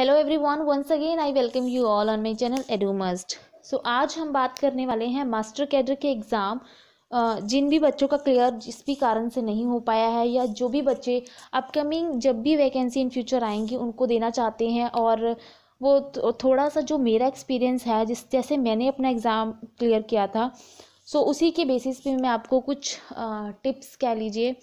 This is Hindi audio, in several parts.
Hello everyone once again I welcome you all on my channel Edumust so आज हम बात करने वाले हैं मास्टर कैडर के एग्ज़ाम जिन भी बच्चों का क्लियर जिस भी कारण से नहीं हो पाया है या जो भी बच्चे अपकमिंग जब भी वैकेंसी इन फ्यूचर आएंगी उनको देना चाहते हैं और वो तो, थोड़ा सा जो मेरा एक्सपीरियंस है जिस जैसे मैंने अपना एग्ज़ाम क्लियर किया था सो so, उसी के बेसिस पे मैं आपको कुछ टिप्स कह लीजिए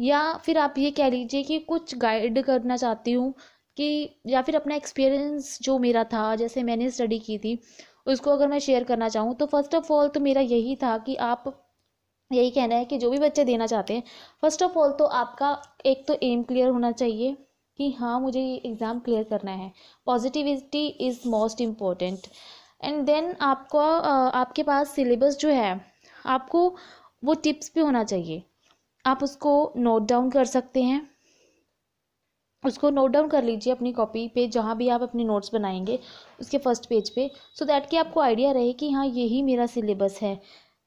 या फिर आप ये कह लीजिए कि कुछ गाइड करना चाहती हूँ कि या फिर अपना एक्सपीरियंस जो मेरा था जैसे मैंने स्टडी की थी उसको अगर मैं शेयर करना चाहूँ तो फर्स्ट ऑफ ऑल तो मेरा यही था कि आप यही कहना है कि जो भी बच्चे देना चाहते हैं फर्स्ट ऑफ ऑल तो आपका एक तो एम क्लियर होना चाहिए कि हाँ मुझे ये एग्ज़ाम क्लियर करना है positivity is most important and then आपको आपके पास सिलेबस जो है आपको वो टिप्स भी होना चाहिए आप उसको नोट डाउन कर सकते हैं उसको नोट डाउन कर लीजिए अपनी कॉपी पे जहाँ भी आप अपने नोट्स बनाएंगे उसके फर्स्ट पेज पे सो so दैट कि आपको आइडिया रहे कि हाँ यही मेरा सिलेबस है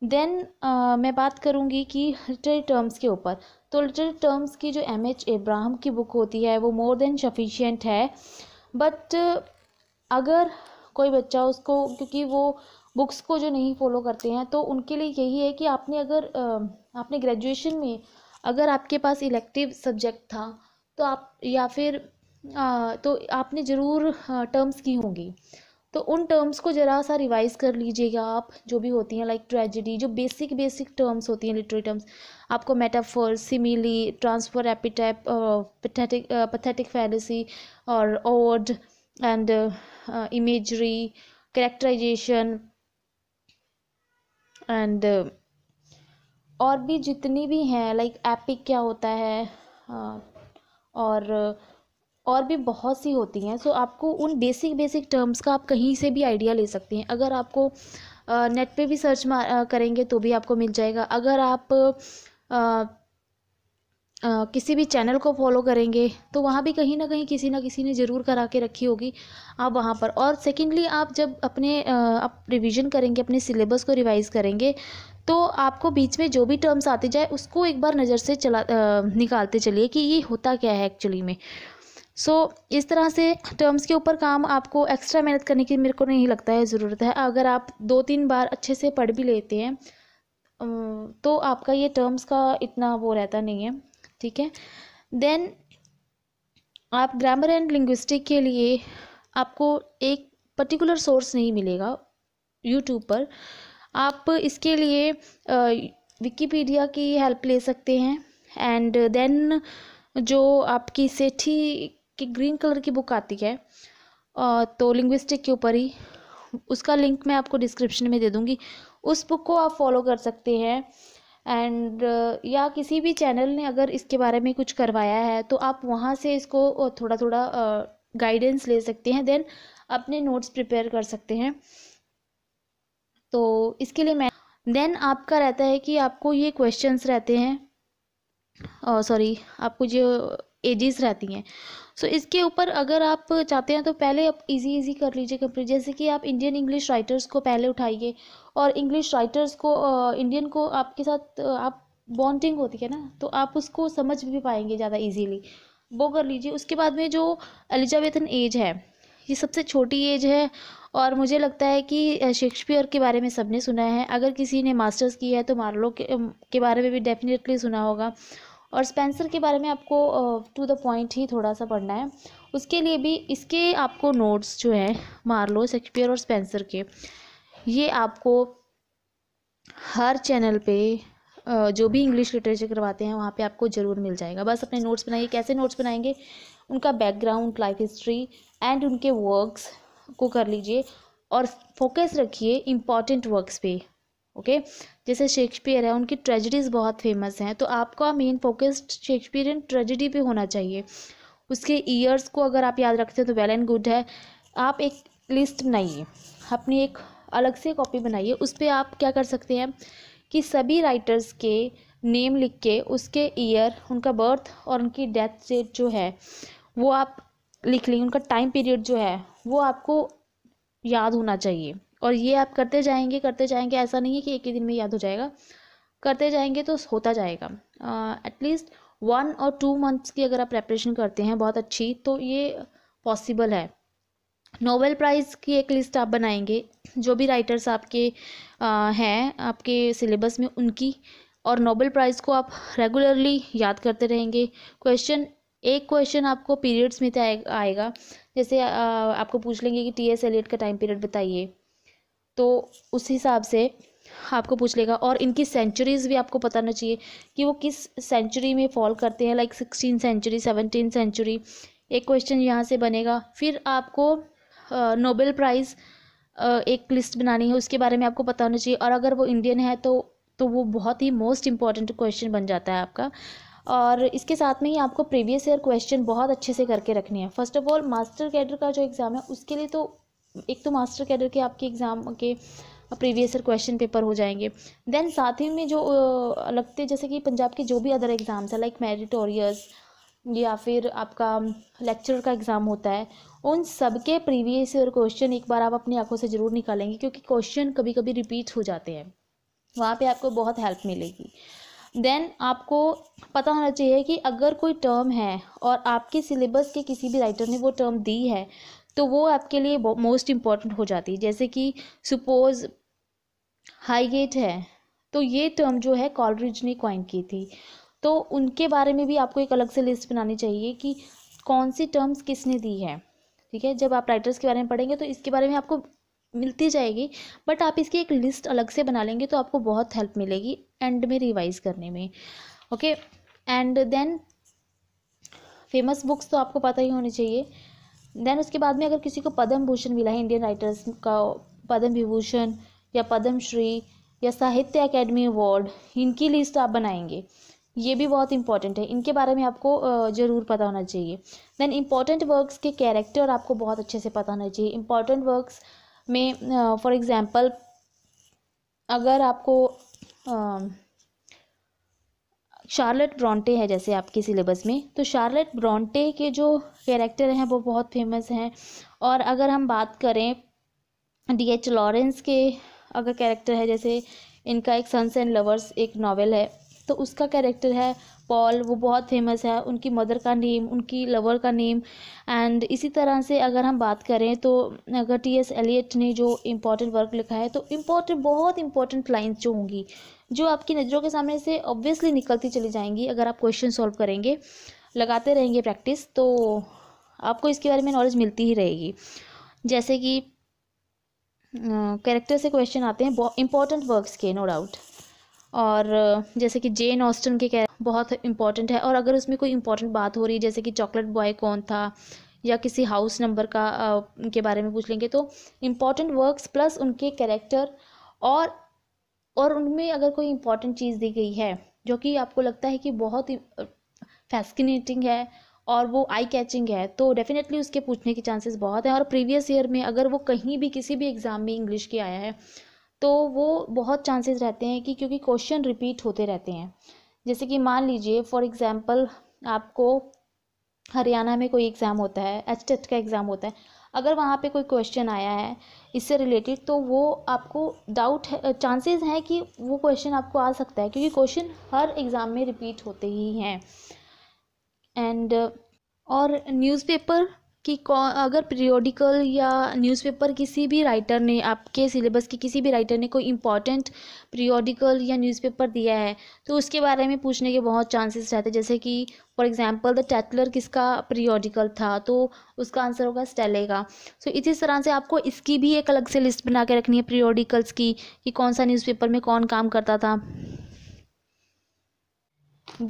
देन uh, मैं बात करूँगी कि लिटरेरी टर्म्स के ऊपर तो लिटरेरी टर्म्स की जो एम एच एब्राहम की बुक होती है वो मोर देन सफिशियंट है बट uh, अगर कोई बच्चा उसको क्योंकि वो बुक्स को जो नहीं फॉलो करते हैं तो उनके लिए यही है कि आपने अगर uh, आपने ग्रेजुएशन में अगर आपके पास इलेक्टिव सब्जेक्ट था तो आप या फिर आ, तो आपने ज़रूर टर्म्स की होंगी तो उन टर्म्स को ज़रा सा रिवाइज कर लीजिएगा आप जो भी होती हैं लाइक ट्रेजिडी जो बेसिक बेसिक टर्म्स होती हैं लिटरेरी टर्म्स आपको metaphor simile transfer epitaph pathetic pathetic fallacy और ode and imagery characterization and और भी जितनी भी हैं लाइक एपिक क्या होता है uh, और और भी बहुत सी होती हैं सो आपको उन बेसिक बेसिक टर्म्स का आप कहीं से भी आइडिया ले सकते हैं अगर आपको नेट पे भी सर्च करेंगे तो भी आपको मिल जाएगा अगर आप आ, आ, किसी भी चैनल को फॉलो करेंगे तो वहाँ भी कहीं ना कहीं किसी ना किसी ने ज़रूर करा के रखी होगी आप वहाँ पर और सेकेंडली आप जब अपने आप रिविजन करेंगे अपने सिलेबस को रिवाइज़ करेंगे तो आपको बीच में जो भी टर्म्स आते जाए उसको एक बार नज़र से चला निकालते चलिए कि ये होता क्या है एक्चुअली में सो so, इस तरह से टर्म्स के ऊपर काम आपको एक्स्ट्रा मेहनत करने की मेरे को नहीं लगता है ज़रूरत है अगर आप दो तीन बार अच्छे से पढ़ भी लेते हैं तो आपका ये टर्म्स का इतना वो रहता नहीं है ठीक है देन आप ग्रामर एंड लिंग्विस्टिक के लिए आपको एक पर्टिकुलर सोर्स नहीं मिलेगा यूट्यूब पर आप इसके लिए विकीपीडिया की हेल्प ले सकते हैं एंड देन जो आपकी सेठी की ग्रीन कलर की बुक आती है तो लिंग्विस्टिक के ऊपर ही उसका लिंक मैं आपको डिस्क्रिप्शन में दे दूँगी उस बुक को आप फॉलो कर सकते हैं एंड या किसी भी चैनल ने अगर इसके बारे में कुछ करवाया है तो आप वहाँ से इसको थोड़ा थोड़ा गाइडेंस ले सकते हैं देन अपने नोट्स प्रिपेयर कर सकते हैं तो इसके लिए मैं देन आपका रहता है कि आपको ये क्वेश्चंस रहते हैं सॉरी आपको जो एजेस रहती हैं सो so, इसके ऊपर अगर आप चाहते हैं तो पहले आप इजी इजी कर लीजिए कंप्लीट जैसे कि आप इंडियन इंग्लिश राइटर्स को पहले उठाइए और इंग्लिश राइटर्स को इंडियन को आपके साथ आप बॉन्डिंग होती है ना तो आप उसको समझ भी पाएंगे ज़्यादा इजीली वो कर लीजिए उसके बाद में जो एलिजाबेथन एज है ये सबसे छोटी एज है और मुझे लगता है कि शेक्सपियर के बारे में सबने सुना है अगर किसी ने मास्टर्स की है तो मार्लो के, के बारे में भी डेफिनेटली सुना होगा और स्पेंसर के बारे में आपको टू द पॉइंट ही थोड़ा सा पढ़ना है उसके लिए भी इसके आपको नोट्स जो हैं मार्लो शेक्सपियर और स्पेंसर के ये आपको हर चैनल पे जो भी इंग्लिश लिटरेचर करवाते हैं वहाँ पे आपको ज़रूर मिल जाएगा बस अपने नोट्स बनाइए कैसे नोट्स बनाएंगे उनका बैकग्राउंड लाइफ हिस्ट्री एंड उनके वर्क्स को कर लीजिए और फोकस रखिए इम्पॉर्टेंट वर्क्स पे ओके okay? जैसे शेक्सपियर है उनकी ट्रेजिडीज़ बहुत फेमस हैं तो आपका मेन फोकस शेक्सपियरियन ट्रेजिडी पे होना चाहिए उसके ईयर्स को अगर आप याद रखते हैं तो वेल एंड गुड है आप एक लिस्ट बनाइए अपनी एक अलग से कॉपी बनाइए उस पर आप क्या कर सकते हैं कि सभी राइटर्स के नेम लिख के उसके ईयर उनका बर्थ और उनकी डेथ डेट जो है वो आप लिख लेंगे उनका टाइम पीरियड जो है वो आपको याद होना चाहिए और ये आप करते जाएंगे करते जाएंगे ऐसा नहीं है कि एक ही दिन में याद हो जाएगा करते जाएंगे तो होता जाएगा एटलीस्ट वन और टू मंथ्स की अगर आप प्रेपरेशन करते हैं बहुत अच्छी तो ये पॉसिबल है नोबेल प्राइज़ की एक लिस्ट आप बनाएंगे जो भी राइटर्स आपके हैं आपके सिलेबस में उनकी और नोबेल प्राइज़ को आप रेगुलरली याद करते रहेंगे क्वेश्चन एक क्वेश्चन आपको पीरियड्स में आएगा जैसे आपको पूछ लेंगे कि टी एस एलियट का टाइम पीरियड बताइए तो उस हिसाब से आपको पूछ लेगा और इनकी सेंचुरीज़ भी आपको पता होना चाहिए कि वो किस सेंचुरी में फॉल करते हैं like sixteen century seventeen century एक क्वेश्चन यहाँ से बनेगा फिर आपको नोबेल प्राइज़ एक लिस्ट बनानी है उसके बारे में आपको पता होना चाहिए और अगर वो इंडियन है तो तो वो बहुत ही मोस्ट इम्पॉर्टेंट क्वेश्चन बन जाता है आपका और इसके साथ में ही आपको प्रीवियस ईयर क्वेश्चन बहुत अच्छे से करके रखने हैं first of all master cadre का जो एग्ज़ाम है उसके लिए तो एक तो मास्टर कैडर के आपके एग्ज़ाम के प्रीवियस ईयर क्वेश्चन पेपर हो जाएंगे देन साथ ही में जो लगते जैसे कि पंजाब के जो भी अदर एग्ज़ाम्स हैं लाइक मेरिटोरियस या फिर आपका लेक्चर का एग्ज़ाम होता है उन सब के प्रीवियस ईयर क्वेश्चन एक बार आप अपनी आंखों से ज़रूर निकालेंगे क्योंकि क्वेश्चन कभी कभी रिपीट हो जाते हैं वहाँ पे आपको बहुत हेल्प मिलेगी देन आपको पता होना चाहिए कि अगर कोई टर्म है और आपके सिलेबस के किसी भी राइटर ने वो टर्म दी है तो वो आपके लिए मोस्ट इम्पॉर्टेंट हो जाती है जैसे कि सपोज हाईगेट है तो ये टर्म जो है कॉलरिज ने क्वाइन की थी तो उनके बारे में भी आपको एक अलग से लिस्ट बनानी चाहिए कि कौन सी टर्म्स किसने दी है ठीक है जब आप राइटर्स के बारे में पढ़ेंगे तो इसके बारे में आपको मिलती जाएगी बट आप इसकी एक लिस्ट अलग से बना लेंगे तो आपको बहुत हेल्प मिलेगी एंड में रिवाइज करने में okay and then famous books तो आपको पता ही होनी चाहिए देन उसके बाद में अगर किसी को पद्म भूषण मिला है इंडियन राइटर्स का पद्म विभूषण या पद्मश्री या साहित्य अकेडमी अवार्ड इनकी लिस्ट आप बनाएंगे ये भी बहुत इंपॉर्टेंट है इनके बारे में आपको ज़रूर पता होना चाहिए देन इम्पॉर्टेंट वर्क्स के कैरेक्टर आपको बहुत अच्छे से पता होना चाहिए इंपॉर्टेंट वर्क्स में फॉर एग्ज़ाम्पल अगर आपको शार्लेट ब्रॉन्टे है जैसे आपके सिलेबस में तो शार्लेट ब्रॉन्टे के जो कैरेक्टर हैं वो बहुत फेमस हैं और अगर हम बात करें डी एच लॉरेंस के अगर कैरेक्टर है जैसे इनका एक सन्स एंड लवर्स एक नावल है तो उसका कैरेक्टर है पॉल वो बहुत फेमस है उनकी मदर का नेम उनकी लवर का नेम एंड इसी तरह से अगर हम बात करें तो अगर टी एस एलियट ने जो इम्पोर्टेंट वर्क लिखा है तो इम्पोर्टेंट बहुत इंपॉर्टेंट लाइन्स जो होंगी जो आपकी नज़रों के सामने से ऑब्वियसली निकलती चली जाएंगी अगर आप क्वेश्चन सॉल्व करेंगे लगाते रहेंगे प्रैक्टिस तो आपको इसके बारे में नॉलेज मिलती ही रहेगी जैसे कि कैरेक्टर से क्वेश्चन आते हैं इंपॉर्टेंट वर्क्स के नो डाउट और जैसे कि जेन ऑस्टन के कह बहुत इंपॉर्टेंट है और अगर उसमें कोई इंपॉर्टेंट बात हो रही है जैसे कि चॉकलेट बॉय कौन था या किसी हाउस नंबर का आ, उनके बारे में पूछ लेंगे तो इम्पॉर्टेंट वर्क्स प्लस उनके कैरेक्टर और और उनमें अगर कोई इम्पॉर्टेंट चीज़ दी गई है जो कि आपको लगता है कि बहुत ही फैसिनेटिंग है और वो आई कैचिंग है तो डेफिनेटली उसके पूछने के चांसेस बहुत हैं और प्रीवियस ईयर में अगर वो कहीं भी किसी भी एग्ज़ाम में इंग्लिश के आया है तो वो बहुत चांसेस रहते हैं कि क्योंकि क्वेश्चन रिपीट होते रहते हैं जैसे कि मान लीजिए फॉर एग्ज़ाम्पल आपको हरियाणा में कोई एग्ज़ाम होता है एच का एग्ज़ाम होता है अगर वहाँ पे कोई क्वेश्चन आया है इससे रिलेटेड तो वो आपको डाउट है चांसेस हैं कि वो क्वेश्चन आपको आ सकता है क्योंकि क्वेश्चन हर एग्ज़ाम में रिपीट होते ही हैं एंड और न्यूज़पेपर कि कौन अगर पीरियोडिकल या न्यूज़पेपर किसी भी राइटर ने आपके सिलेबस के किसी भी राइटर ने कोई इम्पॉर्टेंट पीरियोडिकल या न्यूज़पेपर दिया है तो उसके बारे में पूछने के बहुत चांसेस रहते हैं जैसे कि फॉर एग्जांपल द टैटलर किसका पीरियोडिकल था तो उसका आंसर होगा स्टेले का सो इसी तरह से आपको इसकी भी एक अलग से लिस्ट बना के रखनी है पीरियोडिकल्स की कि कौन सा न्यूज़पेपर में कौन काम करता था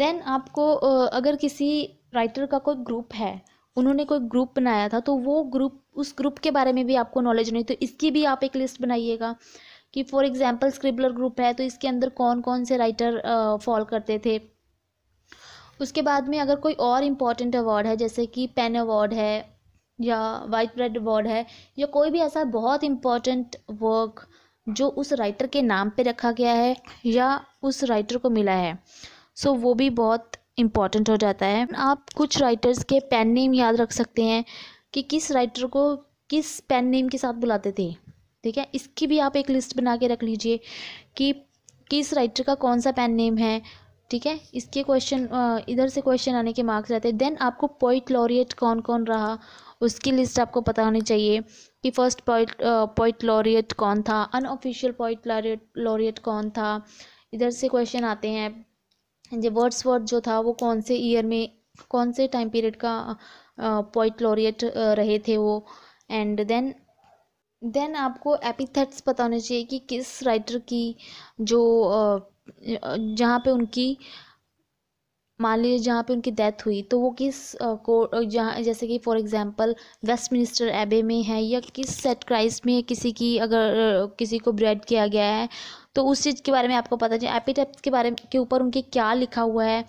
देन आपको अगर किसी राइटर का कोई ग्रुप है उन्होंने कोई ग्रुप बनाया था तो वो ग्रुप उस ग्रुप के बारे में भी आपको नॉलेज नहीं तो इसकी भी आप एक लिस्ट बनाइएगा कि फॉर एग्जाम्पल स्क्रिबलर ग्रुप है तो इसके अंदर कौन कौन से राइटर फॉल करते थे उसके बाद में अगर कोई और इम्पॉर्टेंट अवार्ड है जैसे कि पेन अवार्ड है या वाइट ब्रेड अवार्ड है या कोई भी ऐसा बहुत इम्पॉर्टेंट वर्क जो उस राइटर के नाम पे रखा गया है या उस राइटर को मिला है सो so, वो भी बहुत इम्पॉर्टेंट हो जाता है आप कुछ राइटर्स के पेन नेम याद रख सकते हैं कि किस राइटर को किस पेन नेम के साथ बुलाते थे ठीक है इसकी भी आप एक लिस्ट बना के रख लीजिए कि किस राइटर का कौन सा पेन नेम है ठीक है इसके क्वेश्चन इधर से क्वेश्चन आने के मार्क्स रहते हैं देन आपको पोइट लॉरिएट कौन कौन रहा उसकी लिस्ट आपको पता होनी चाहिए कि फर्स्ट पोइट पोइट लॉरिएट कौन था अनऑफिशियल पोइट लॉरिएट लॉरिएट कौन था इधर से क्वेश्चन आते हैं जो वर्ड्स वर्ड जो था वो कौन से ईयर में कौन से टाइम पीरियड का पॉइंट लॉरिएट रहे थे वो एंड देन देन आपको एपिथेट्स पता होने चाहिए कि किस राइटर की जो जहाँ पे उनकी मान लीजिए जहाँ पे उनकी डेथ हुई तो वो किस को जहाँ जैसे कि फॉर एग्जांपल वेस्टमिनिस्टर एबे में है या किस सेट क्राइस में किसी की अगर किसी को ब्रेड किया गया है तो उस चीज़ के बारे में आपको पता चाहिए एपिटेप के बारे के ऊपर उनके क्या लिखा हुआ है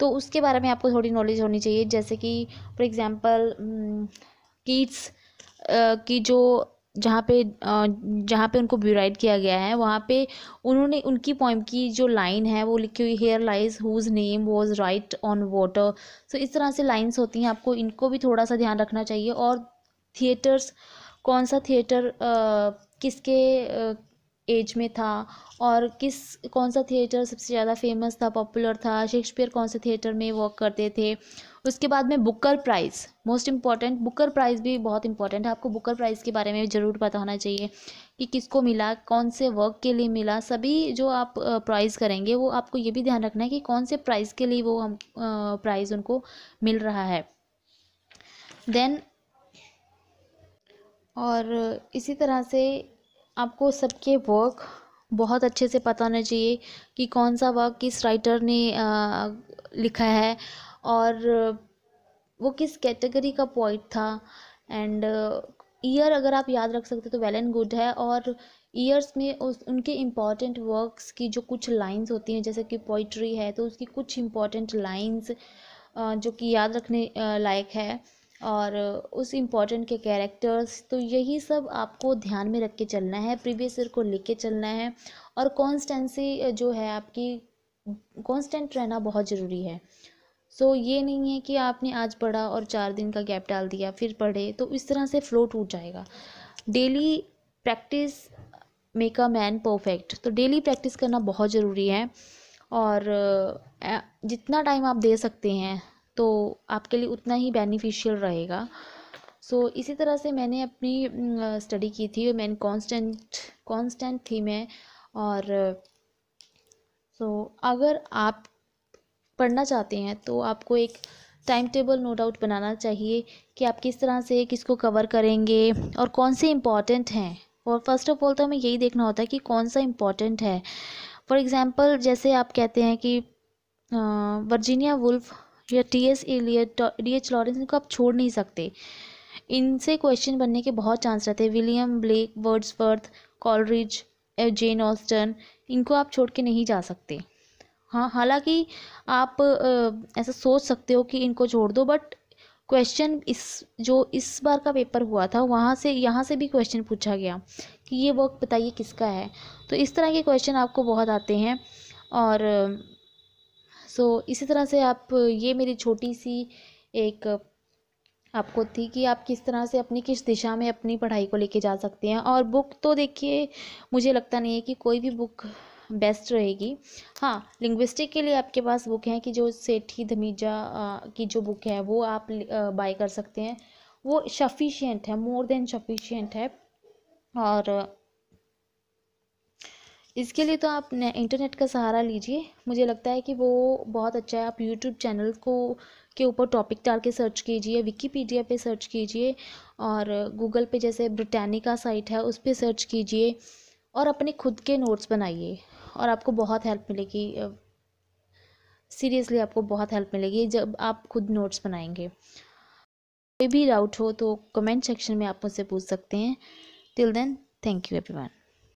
तो उसके बारे में आपको थोड़ी नॉलेज होनी चाहिए जैसे कि फॉर एग्ज़ाम्पल कीट्स की जो जहाँ पे जहाँ पे उनको ब्यूराइड किया गया है वहाँ पे उन्होंने उनकी पोइम की जो लाइन है वो लिखी हुई here lies whose name was write on water so इस तरह से लाइन्स होती हैं आपको इनको भी थोड़ा सा ध्यान रखना चाहिए और थिएटर्स कौन सा थिएटर किसके एज में था और किस कौन सा थिएटर सबसे ज़्यादा फेमस था पॉपुलर था शेक्सपियर कौन से थिएटर में वर्क करते थे उसके बाद में Booker Prize most important Booker Prize भी बहुत इंपॉर्टेंट है आपको बुकर प्राइज़ के बारे में ज़रूर पता होना चाहिए कि किसको मिला कौन से वर्क के लिए मिला सभी जो आप प्राइज़ करेंगे वो आपको ये भी ध्यान रखना है कि कौन से प्राइज़ के लिए वो हम प्राइज़ उनको मिल रहा है देन और इसी तरह से आपको सबके वर्क बहुत अच्छे से पता होना चाहिए कि कौन सा वर्क किस राइटर ने लिखा है और वो किस कैटेगरी का पोइट था एंड ईयर अगर आप याद रख सकते तो वेल एंड गुड है और ईयर्स में उस उनके इम्पॉर्टेंट वर्क्स की जो कुछ लाइंस होती हैं जैसे कि पोइट्री है तो उसकी कुछ इम्पॉर्टेंट लाइंस जो कि याद रखने लायक है और उस इम्पॉर्टेंट के कैरेक्टर्स तो यही सब आपको ध्यान में रख के चलना है प्रीवियस ईयर को लेके चलना है और कॉन्स्टेंसी जो है आपकी कॉन्स्टेंट रहना बहुत ज़रूरी है सो so, ये नहीं है कि आपने आज पढ़ा और चार दिन का गैप डाल दिया फिर पढ़े तो इस तरह से फ्लो टूट जाएगा daily practice make a man perfect तो डेली प्रैक्टिस करना बहुत ज़रूरी है और जितना टाइम आप दे सकते हैं तो आपके लिए उतना ही बेनिफिशियल रहेगा सो so, इसी तरह से मैंने अपनी स्टडी की थी मैंने कांस्टेंट कांस्टेंट थी मैं और सो so, अगर आप पढ़ना चाहते हैं तो आपको एक टाइम टेबल नो डाउट बनाना चाहिए कि आप किस तरह से किसको कवर करेंगे और कौन से इम्पॉर्टेंट हैं और फर्स्ट ऑफ ऑल तो हमें यही देखना होता है कि कौन सा इम्पॉर्टेंट है फॉर एग्ज़ाम्पल जैसे आप कहते हैं कि वर्जीनिया वुल्फ या T S Eliot D H Lawrence इनको आप छोड़ नहीं सकते इनसे क्वेश्चन बनने के बहुत चांस रहते हैं William Blake Wordsworth Coleridge Jane Austen इनको आप छोड़ के नहीं जा सकते हाँ हालांकि आप ऐसा सोच सकते हो कि इनको छोड़ दो बट क्वेश्चन इस जो इस बार का पेपर हुआ था वहाँ से यहाँ से भी क्वेश्चन पूछा गया कि ये वर्क बताइए किसका है तो इस तरह के क्वेश्चन आपको बहुत आते हैं और सो so, इसी तरह से आप ये मेरी छोटी सी एक आपको थी कि आप किस तरह से अपनी किस दिशा में अपनी पढ़ाई को लेके जा सकते हैं और बुक तो देखिए मुझे लगता नहीं है कि कोई भी बुक बेस्ट रहेगी हाँ लिंग्विस्टिक के लिए आपके पास बुक हैं कि जो सेठी धमीजा की जो बुक है वो आप बाय कर सकते हैं वो सफिशियंट है मोर देन सफिशियंट है और इसके लिए तो आप इंटरनेट का सहारा लीजिए मुझे लगता है कि वो बहुत अच्छा है आप यूट्यूब चैनल को के ऊपर टॉपिक डाल के सर्च कीजिए विकीपीडिया पे सर्च कीजिए और गूगल पे जैसे ब्रिटानिका साइट है उस पर सर्च कीजिए और अपने खुद के नोट्स बनाइए और आपको बहुत हेल्प मिलेगी सीरियसली आपको बहुत हेल्प मिलेगी जब आप खुद नोट्स बनाएंगे कोई भी डाउट हो तो कमेंट सेक्शन में आप मुझसे पूछ सकते हैं till then thank you everyone